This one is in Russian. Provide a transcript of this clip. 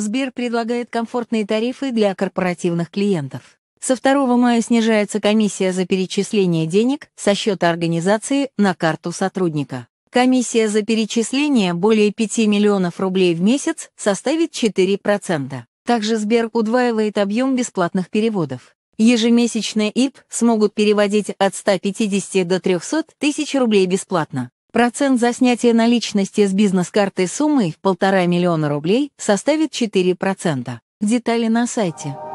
Сбер предлагает комфортные тарифы для корпоративных клиентов. Со 2 мая снижается комиссия за перечисление денег со счета организации на карту сотрудника. Комиссия за перечисление более 5 миллионов рублей в месяц составит 4%. Также Сбер удваивает объем бесплатных переводов. Ежемесячные ИП смогут переводить от 150 до 300 тысяч рублей бесплатно. Процент за снятие наличности с бизнес-карты суммой в полтора миллиона рублей составит 4%. Детали на сайте.